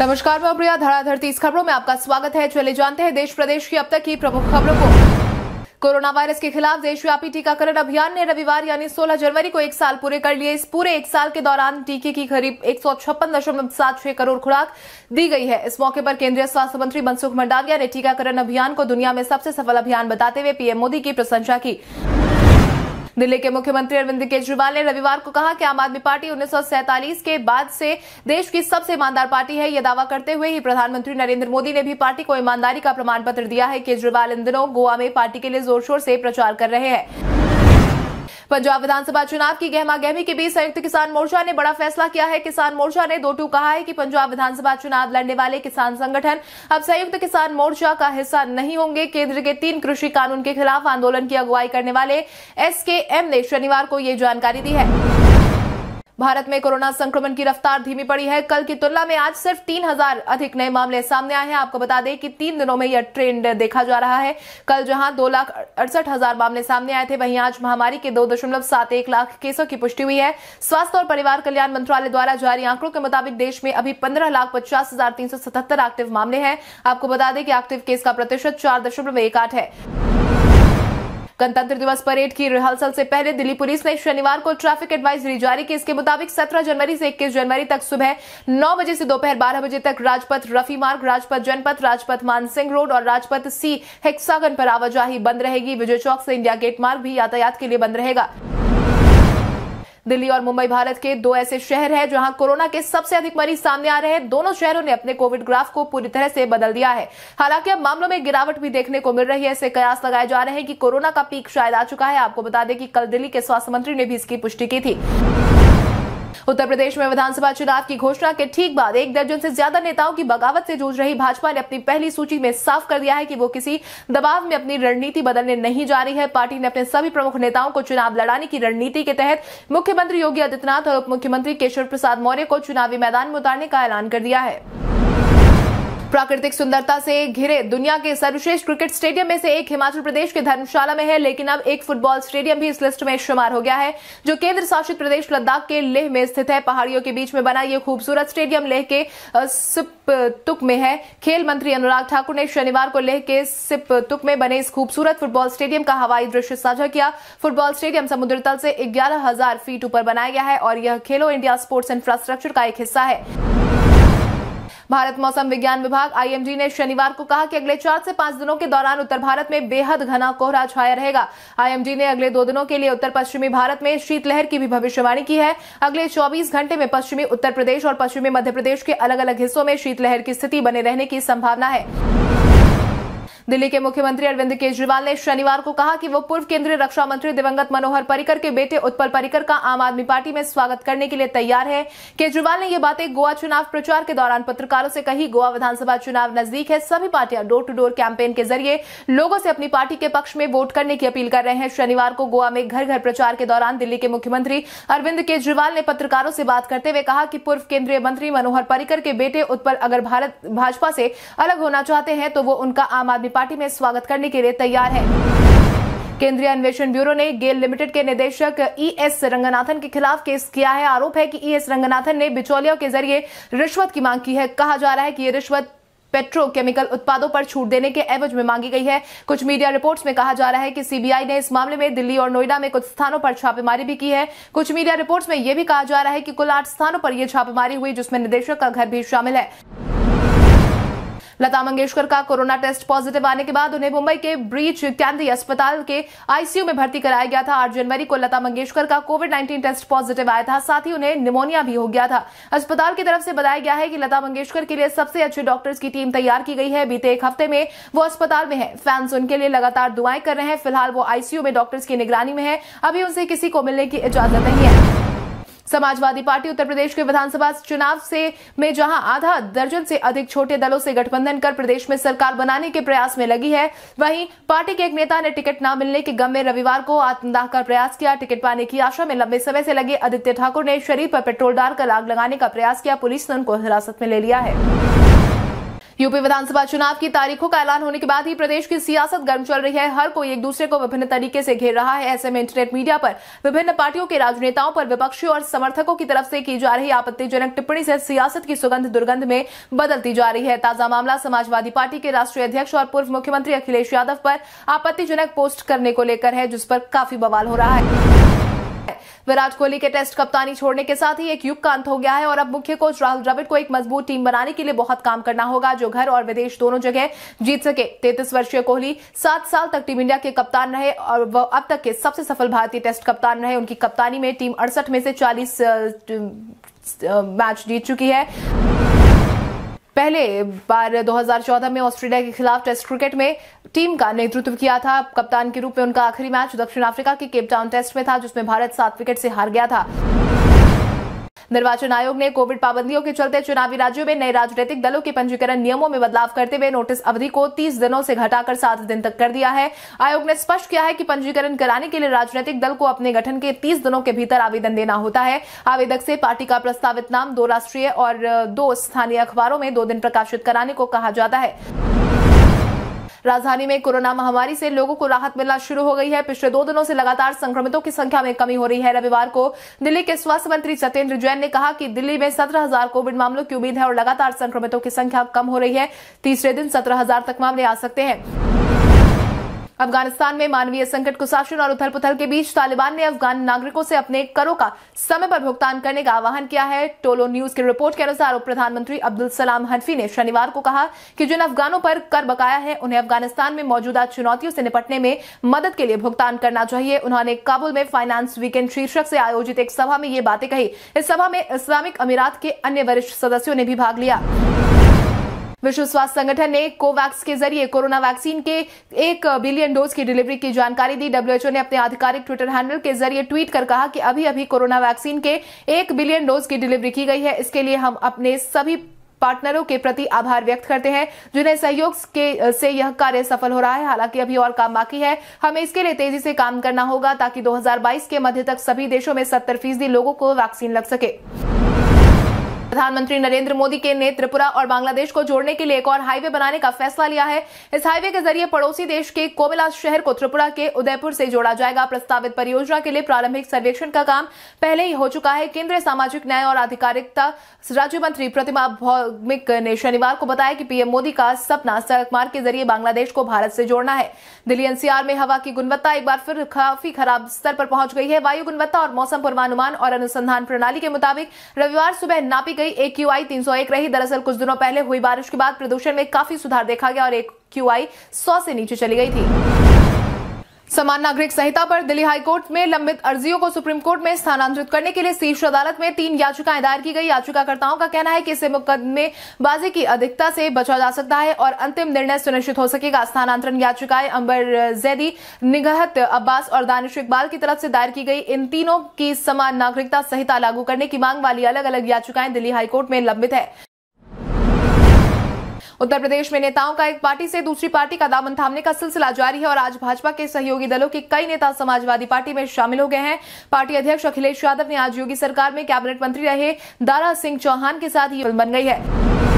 नमस्कार मैं प्रिया धड़ाधड़ तीस खबरों में आपका स्वागत है चले जानते हैं देश प्रदेश की अब तक की प्रमुख खबरों को कोरोना वायरस के खिलाफ देशव्यापी टीकाकरण अभियान ने रविवार यानी 16 जनवरी को एक साल पूरे कर लिए इस पूरे एक साल के दौरान टीके की करीब एक करोड़ खुराक दी गई है इस मौके पर केंद्रीय स्वास्थ्य मंत्री मनसुख मंडाविया ने टीकाकरण अभियान को दुनिया में सबसे सफल अभियान बताते हुए पीएम मोदी की प्रशंसा की दिल्ली के मुख्यमंत्री अरविंद केजरीवाल ने रविवार को कहा कि आम आदमी पार्टी उन्नीस के बाद से देश की सबसे ईमानदार पार्टी है यह दावा करते हुए ही प्रधानमंत्री नरेंद्र मोदी ने भी पार्टी को ईमानदारी का प्रमाण पत्र दिया है केजरीवाल इन दिनों गोवा में पार्टी के लिए जोर शोर से प्रचार कर रहे हैं पंजाब विधानसभा चुनाव की गहमा गहमी के बीच संयुक्त किसान मोर्चा ने बड़ा फैसला किया है किसान मोर्चा ने दो टू कहा है कि पंजाब विधानसभा चुनाव लड़ने वाले किसान संगठन अब संयुक्त किसान मोर्चा का हिस्सा नहीं होंगे केंद्र के तीन कृषि कानून के खिलाफ आंदोलन की अगुवाई करने वाले एसकेएम ने शनिवार को यह जानकारी दी है भारत में कोरोना संक्रमण की रफ्तार धीमी पड़ी है कल की तुलना में आज सिर्फ तीन हजार अधिक नए मामले सामने आए हैं आपको बता दें कि तीन दिनों में यह ट्रेंड देखा जा रहा है कल जहां दो लाख अड़सठ हजार मामले सामने आए थे वहीं आज महामारी के दो दशमलव सात एक लाख केसों की पुष्टि हुई है स्वास्थ्य और परिवार कल्याण मंत्रालय द्वारा जारी आंकड़ों के मुताबिक देश में अभी पंद्रह लाख पचास हजार तीन सौ सतहत्तर एक्टिव मामले हैं आपको बता दें कि एक्टिव केस का प्रतिशत चार दशमलव एक आठ है गणतंत्र दिवस परेड की रिहर्सल से पहले दिल्ली पुलिस ने शनिवार को ट्रैफिक एडवाइजरी जारी की इसके मुताबिक सत्रह जनवरी से इक्कीस जनवरी तक सुबह नौ बजे से दोपहर बारह बजे तक राजपथ रफी मार्ग राजपथ जनपथ राजपथ मानसिंह रोड और राजपथ सी हेक्सागन पर आवाजाही बंद रहेगी विजय चौक से इंडिया गेट मार्ग भी यातायात के लिए बंद रहेगा दिल्ली और मुंबई भारत के दो ऐसे शहर हैं जहां कोरोना के सबसे अधिक मरीज सामने आ रहे हैं दोनों शहरों ने अपने कोविड ग्राफ को पूरी तरह से बदल दिया है हालांकि अब मामलों में गिरावट भी देखने को मिल रही है ऐसे कयास लगाए जा रहे हैं कि कोरोना का पीक शायद आ चुका है आपको बता दें कि कल दिल्ली के स्वास्थ्य मंत्री ने भी इसकी पुष्टि की थी उत्तर प्रदेश में विधानसभा चुनाव की घोषणा के ठीक बाद एक दर्जन से ज्यादा नेताओं की बगावत से जूझ रही भाजपा ने अपनी पहली सूची में साफ कर दिया है कि वो किसी दबाव में अपनी रणनीति बदलने नहीं जा रही है पार्टी ने अपने सभी प्रमुख नेताओं को चुनाव लड़ाने की रणनीति के तहत मुख्यमंत्री योगी आदित्यनाथ और उप मुख्यमंत्री केशव प्रसाद मौर्य को चुनावी मैदान में उतारने का ऐलान कर दिया है प्राकृतिक सुंदरता से घिरे दुनिया के सर्वश्रेष्ठ क्रिकेट स्टेडियम में से एक हिमाचल प्रदेश के धर्मशाला में है लेकिन अब एक फुटबॉल स्टेडियम भी इस लिस्ट में शुमार हो गया है जो केंद्र शासित प्रदेश लद्दाख के लेह में स्थित है पहाड़ियों के बीच में बना यह खूबसूरत स्टेडियम लेह के सिपतुक में है खेल मंत्री अनुराग ठाकुर ने शनिवार को लेह के सिपतुक में बने इस खूबसूरत फुटबॉल स्टेडियम का हवाई दृश्य साझा किया फुटबॉल स्टेडियम समुद्र तल से ग्यारह फीट ऊपर बनाया गया है और यह खेलो इंडिया स्पोर्ट्स इंफ्रास्ट्रक्चर का एक हिस्सा है भारत मौसम विज्ञान विभाग आईएमडी ने शनिवार को कहा कि अगले चार से पांच दिनों के दौरान उत्तर भारत में बेहद घना कोहरा छाया रहेगा आईएमडी ने अगले दो दिनों के लिए उत्तर पश्चिमी भारत में शीतलहर की भी भविष्यवाणी की है अगले चौबीस घंटे में पश्चिमी उत्तर प्रदेश और पश्चिमी मध्य प्रदेश के अलग अलग हिस्सों में शीतलहर की स्थिति बने रहने की संभावना है दिल्ली के मुख्यमंत्री अरविंद केजरीवाल ने शनिवार को कहा कि वो पूर्व केंद्रीय रक्षा मंत्री दिवंगत मनोहर परिकर के बेटे उत्पल परिकर का आम आदमी पार्टी में स्वागत करने के लिए तैयार है केजरीवाल ने ये बातें गोवा चुनाव प्रचार के दौरान पत्रकारों से कही गोवा विधानसभा चुनाव नजदीक है सभी पार्टियां डोर टू डोर कैंपेन के जरिए लोगों से अपनी पार्टी के पक्ष में वोट करने की अपील कर रहे हैं शनिवार को गोवा में घर घर प्रचार के दौरान दिल्ली के मुख्यमंत्री अरविंद केजरीवाल ने पत्रकारों से बात करते हुए कहा कि पूर्व केंद्रीय मंत्री मनोहर पर्रिकर के बेटे उत्पल अगर भारत भाजपा से अलग होना चाहते हैं तो वो उनका आम आदमी पार्टी में स्वागत करने के लिए तैयार है केंद्रीय अन्वेषण ब्यूरो ने गेल लिमिटेड के निदेशक ई e एस रंगनाथन के खिलाफ केस किया है आरोप है कि ई e एस रंगनाथन ने बिचौलियों के जरिए रिश्वत की मांग की है कहा जा रहा है कि ये रिश्वत पेट्रोकेमिकल उत्पादों पर छूट देने के एवज में मांगी गई है कुछ मीडिया रिपोर्ट्स में कहा जा रहा है कि सीबीआई ने इस मामले में दिल्ली और नोएडा में कुछ स्थानों पर छापेमारी भी की है कुछ मीडिया रिपोर्ट्स में यह भी कहा जा रहा है कि कुल आठ स्थानों पर यह छापेमारी हुई जिसमें निदेशक का घर भी शामिल है लता मंगेशकर का कोरोना टेस्ट पॉजिटिव आने के बाद उन्हें मुंबई के ब्रीच कैंदी अस्पताल के आईसीयू में भर्ती कराया गया था आठ जनवरी को लता मंगेशकर का कोविड नाइन्टीन टेस्ट पॉजिटिव आया था साथ ही उन्हें निमोनिया भी हो गया था अस्पताल की तरफ से बताया गया है कि लता मंगेशकर के लिए सबसे अच्छे डॉक्टर्स की टीम तैयार की गई है बीते एक हफ्ते में वो अस्पताल में है फैंस उनके लिए लगातार दुआएं कर रहे हैं फिलहाल वो आईसीयू में डॉक्टर्स की निगरानी में है अभी उनसे किसी को मिलने की इजाजत नहीं है समाजवादी पार्टी उत्तर प्रदेश के विधानसभा चुनाव से में जहां आधा दर्जन से अधिक छोटे दलों से गठबंधन कर प्रदेश में सरकार बनाने के प्रयास में लगी है वहीं पार्टी के एक नेता ने टिकट न मिलने के गम में रविवार को आत्मदाह का प्रयास किया टिकट पाने की आशा में लंबे समय से लगे आदित्य ठाकुर ने शरीर पर पेट्रोल डालकर आग लगाने का प्रयास किया पुलिस ने उनको हिरासत में ले लिया है यूपी विधानसभा चुनाव की तारीखों का ऐलान होने के बाद ही प्रदेश की सियासत गर्म चल रही है हर कोई एक दूसरे को विभिन्न तरीके से घेर रहा है ऐसे में इंटरनेट मीडिया पर विभिन्न पार्टियों के राजनेताओं पर विपक्षी और समर्थकों की तरफ से की जा रही आपत्तिजनक टिप्पणी से सियासत की सुगंध दुर्गंध में बदलती जा रही है ताजा मामला समाजवादी पार्टी के राष्ट्रीय अध्यक्ष और पूर्व मुख्यमंत्री अखिलेश यादव पर आपत्तिजनक पोस्ट करने को लेकर है जिस पर काफी बवाल हो रहा है विराट कोहली के टेस्ट कप्तानी छोड़ने के साथ ही एक युग का अंत हो गया है और अब मुख्य कोच राहुल द्रविड़ को एक मजबूत टीम बनाने के लिए बहुत काम करना होगा जो घर और विदेश दोनों जगह जीत सके तैतीस वर्षीय कोहली सात साल तक टीम इंडिया के कप्तान रहे और वह अब तक के सबसे सफल भारतीय टेस्ट कप्तान रहे उनकी कप्तानी में टीम अड़सठ में से चालीस मैच जीत चुकी है पहले बार 2014 में ऑस्ट्रेलिया के खिलाफ टेस्ट क्रिकेट में टीम का नेतृत्व किया था कप्तान के रूप में उनका आखिरी मैच दक्षिण अफ्रीका के केपटाउन टेस्ट में था जिसमें भारत सात विकेट से हार गया था निर्वाचन आयोग ने कोविड पाबंदियों के चलते चुनावी राज्यों में नए राजनीतिक दलों के पंजीकरण नियमों में बदलाव करते हुए नोटिस अवधि को तीस दिनों से घटाकर सात दिन तक कर दिया है आयोग ने स्पष्ट किया है कि पंजीकरण कराने के लिए राजनीतिक दल को अपने गठन के तीस दिनों के भीतर आवेदन देना होता है आवेदक से पार्टी का प्रस्तावित नाम दो राष्ट्रीय और दो स्थानीय अखबारों में दो दिन प्रकाशित कराने को कहा जाता है राजधानी में कोरोना महामारी से लोगों को राहत मिलना शुरू हो गई है पिछले दो दिनों से लगातार संक्रमितों की संख्या में कमी हो रही है रविवार को दिल्ली के स्वास्थ्य मंत्री सत्येंद्र जैन ने कहा कि दिल्ली में सत्रह कोविड मामलों की उम्मीद है और लगातार संक्रमितों की संख्या कम हो रही है तीसरे दिन सत्रह तक मामले आ सकते हैं अफगानिस्तान में मानवीय संकट कुशासन और उथल पुथल के बीच तालिबान ने अफगान नागरिकों से अपने करों का समय पर भुगतान करने का आह्वान किया है टोलो न्यूज की रिपोर्ट के अनुसार उप प्रधानमंत्री अब्दुल सलाम हनफी ने शनिवार को कहा कि जिन अफगानों पर कर बकाया है उन्हें अफगानिस्तान में मौजूदा चुनौतियों से निपटने में मदद के लिए भुगतान करना चाहिए उन्होंने काबुल में फाइनेंस वीकेंड शीर्षक से आयोजित एक सभा में ये बातें कही इस सभा में इस्लामिक अमीरात के अन्य वरिष्ठ सदस्यों ने भी भाग लिया विश्व स्वास्थ्य संगठन ने कोवैक्स के जरिए कोरोना वैक्सीन के एक बिलियन डोज की डिलीवरी की जानकारी दी डब्ल्यूएचओ ने अपने आधिकारिक ट्विटर हैंडल के जरिए ट्वीट कर कहा कि अभी अभी कोरोना वैक्सीन के एक बिलियन डोज की डिलीवरी की गई है इसके लिए हम अपने सभी पार्टनरों के प्रति आभार व्यक्त करते हैं जिन्हें सहयोग के से यह कार्य सफल हो रहा है हालांकि अभी और काम बाकी है हमें इसके लिए तेजी से काम करना होगा ताकि 2022 के मध्य तक सभी देशों में 70 फीसदी लोगों को वैक्सीन लग सके प्रधानमंत्री नरेंद्र मोदी के ने त्रिपुरा और बांग्लादेश को जोड़ने के लिए एक और हाईवे बनाने का फैसला लिया है इस हाईवे के जरिए पड़ोसी देश के कोमिला शहर को त्रिपुरा के उदयपुर से जोड़ा जाएगा प्रस्तावित परियोजना के लिए प्रारंभिक सर्वेक्षण का काम पहले ही हो चुका है केंद्रीय सामाजिक न्याय और आधिकारिकता राज्य मंत्री प्रतिमा भौमिक ने शनिवार को बताया कि पीएम मोदी का सपना सड़क मार्ग के जरिए बांग्लादेश को भारत से जोड़ना है दिल्ली एनसीआर में हवा की गुणवत्ता एक बार फिर काफी खराब स्तर पर पहुंच गई है वायु गुणवत्ता और मौसम पूर्वानुमान और अनुसंधान प्रणाली के मुताबिक रविवार सुबह नापी गई गई एक क्यू आई तीन रही दरअसल कुछ दिनों पहले हुई बारिश के बाद प्रदूषण में काफी सुधार देखा गया और एक क्यू आई सौ से नीचे चली गई थी समान नागरिक संहिता पर दिल्ली हाईकोर्ट में लंबित अर्जियों को सुप्रीम कोर्ट में स्थानांतरित करने के लिए शीर्ष अदालत में तीन याचिकाएं दायर की गई याचिकाकर्ताओं का कहना है कि इससे मुकदमेबाजी की अधिकता से बचा जा सकता है और अंतिम निर्णय सुनिश्चित हो सकेगा स्थानांतरण याचिकाएं अंबर जैदी निगहत अब्बास और दानिश इकबाल की तरफ से दायर की गई इन तीनों की समान नागरिकता संहिता लागू करने की मांग वाली अलग अलग याचिकाएं दिल्ली हाईकोर्ट में लंबित है उत्तर प्रदेश में नेताओं का एक पार्टी से दूसरी पार्टी का दामन थामने का सिलसिला जारी है और आज भाजपा के सहयोगी दलों के कई नेता समाजवादी पार्टी में शामिल हो गए हैं पार्टी अध्यक्ष अखिलेश यादव ने आज योगी सरकार में कैबिनेट मंत्री रहे दारा सिंह चौहान के साथ ये बन गई है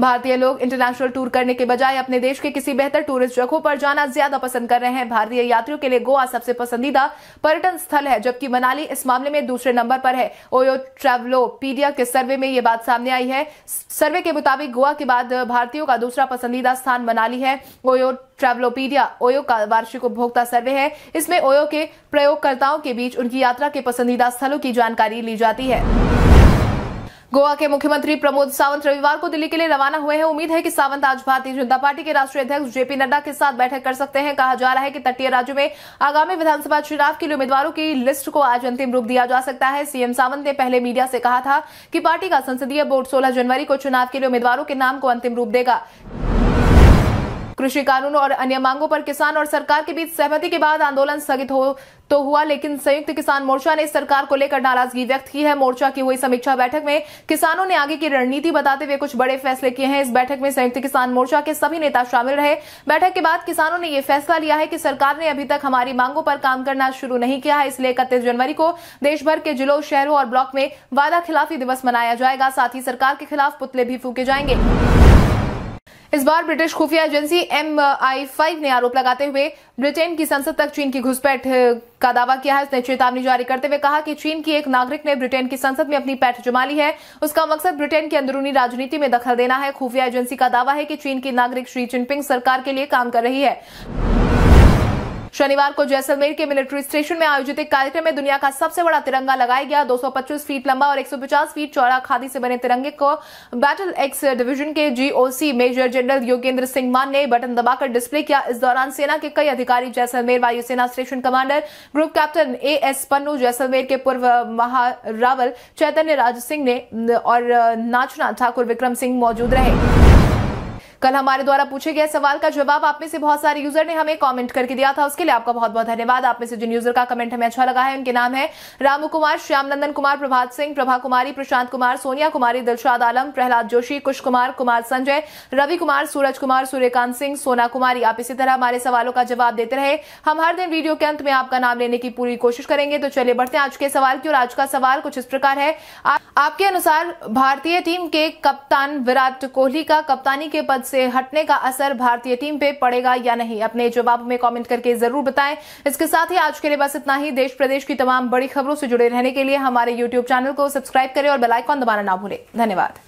भारतीय लोग इंटरनेशनल टूर करने के बजाय अपने देश के किसी बेहतर टूरिस्ट जगहों पर जाना ज्यादा पसंद कर रहे हैं भारतीय यात्रियों के लिए गोवा सबसे पसंदीदा पर्यटन स्थल है जबकि मनाली इस मामले में दूसरे नंबर पर है ओयो ट्रेवलोपीडिया के सर्वे में ये बात सामने आई है सर्वे के मुताबिक गोवा के बाद भारतीयों का दूसरा पसंदीदा स्थान मनाली है ओयो ट्रेवलोपीडिया ओयो का वार्षिक उपभोक्ता सर्वे है इसमें ओयो के प्रयोगकर्ताओं के बीच उनकी यात्रा के पसंदीदा स्थलों की जानकारी ली जाती है गोवा के मुख्यमंत्री प्रमोद सावंत रविवार को दिल्ली के लिए रवाना हुए हैं उम्मीद है कि सावंत आज भारतीय जनता पार्टी के राष्ट्रीय अध्यक्ष जेपी नड्डा के साथ बैठक कर सकते हैं कहा जा रहा है कि तटीय राज्यों में आगामी विधानसभा चुनाव के लिए उम्मीदवारों की लिस्ट को आज अंतिम रूप दिया जा सकता है सीएम सावंत ने पहले मीडिया से कहा था कि पार्टी का संसदीय बोर्ड सोलह जनवरी को चुनाव के लिए उम्मीदवारों के नाम को अंतिम रूप देगा कृषि कानून और अन्य मांगों पर किसान और सरकार के बीच सहमति के बाद आंदोलन स्थगित हो तो हुआ लेकिन संयुक्त किसान मोर्चा ने सरकार को लेकर नाराजगी व्यक्त की है मोर्चा की हुई समीक्षा बैठक में किसानों ने आगे की रणनीति बताते हुए कुछ बड़े फैसले किए हैं इस बैठक में संयुक्त किसान मोर्चा के सभी नेता शामिल रहे बैठक के बाद किसानों ने यह फैसला लिया है कि सरकार ने अभी तक हमारी मांगों पर काम करना शुरू नहीं किया है इसलिए इकतीस जनवरी को देशभर के जिलों शहरों और ब्लॉक में वादा खिलाफी दिवस मनाया जाएगा साथ ही सरकार के खिलाफ पुतले भी फूके जाएंगे इस बार ब्रिटिश खुफिया एजेंसी एम आई फाइव ने आरोप लगाते हुए ब्रिटेन की संसद तक चीन की घुसपैठ का दावा किया है उसने चेतावनी जारी करते हुए कहा कि चीन की एक नागरिक ने ब्रिटेन की संसद में अपनी पैठ जमा ली है उसका मकसद ब्रिटेन की अंदरूनी राजनीति में दखल देना है खुफिया एजेंसी का दावा है कि चीन की नागरिक श्री जिनपिंग सरकार के लिए काम कर रही है शनिवार को जैसलमेर के मिलिट्री स्टेशन में आयोजित एक कार्यक्रम में दुनिया का सबसे बड़ा तिरंगा लगाया गया 225 फीट लंबा और 150 फीट चौड़ा खादी से बने तिरंगे को बैटल एक्स डिवीजन के GOC major general Yogendra Singh Maan ने बटन दबाकर डिस्प्ले किया इस दौरान सेना के कई अधिकारी जैसलमेर वायुसेना station commander group captain A S Pannu Jaisalmer के पूर्व महारावल चैतन्य राज सिंह ने और नाचना ठाकुर विक्रम सिंह मौजूद रहे कल हमारे द्वारा पूछे गए सवाल का जवाब आप में से बहुत सारे यूजर ने हमें कॉमेंट करके दिया था उसके लिए आपका बहुत बहुत धन्यवाद आप में से जिन यूजर का कमेंट हमें अच्छा लगा है उनके नाम है रामू कुमार श्याम नंदन कुमार प्रभात सिंह प्रभा कुमारी प्रशांत कुमार सोनिया कुमारी दिलशाद आलम प्रहलाद जोशी कुश कुमार कुमार संजय रवि कुमार सूरज कुमार सूर्यकांत सिंह सोना कुमारी आप इसी तरह हमारे सवालों का जवाब देते रहे हम हर दिन वीडियो के अंत में आपका नाम लेने की पूरी कोशिश करेंगे तो चलिए बढ़ते हैं आज के सवाल की और आज का सवाल कुछ इस प्रकार है आपके अनुसार भारतीय टीम के कप्तान विराट कोहली का कप्तानी के पद से हटने का असर भारतीय टीम पे पड़ेगा या नहीं अपने जवाब में कमेंट करके जरूर बताएं इसके साथ ही आज के लिए बस इतना ही देश प्रदेश की तमाम बड़ी खबरों से जुड़े रहने के लिए हमारे यूट्यूब चैनल को सब्सक्राइब करें और बेलाइकॉन दबाना ना भूलें धन्यवाद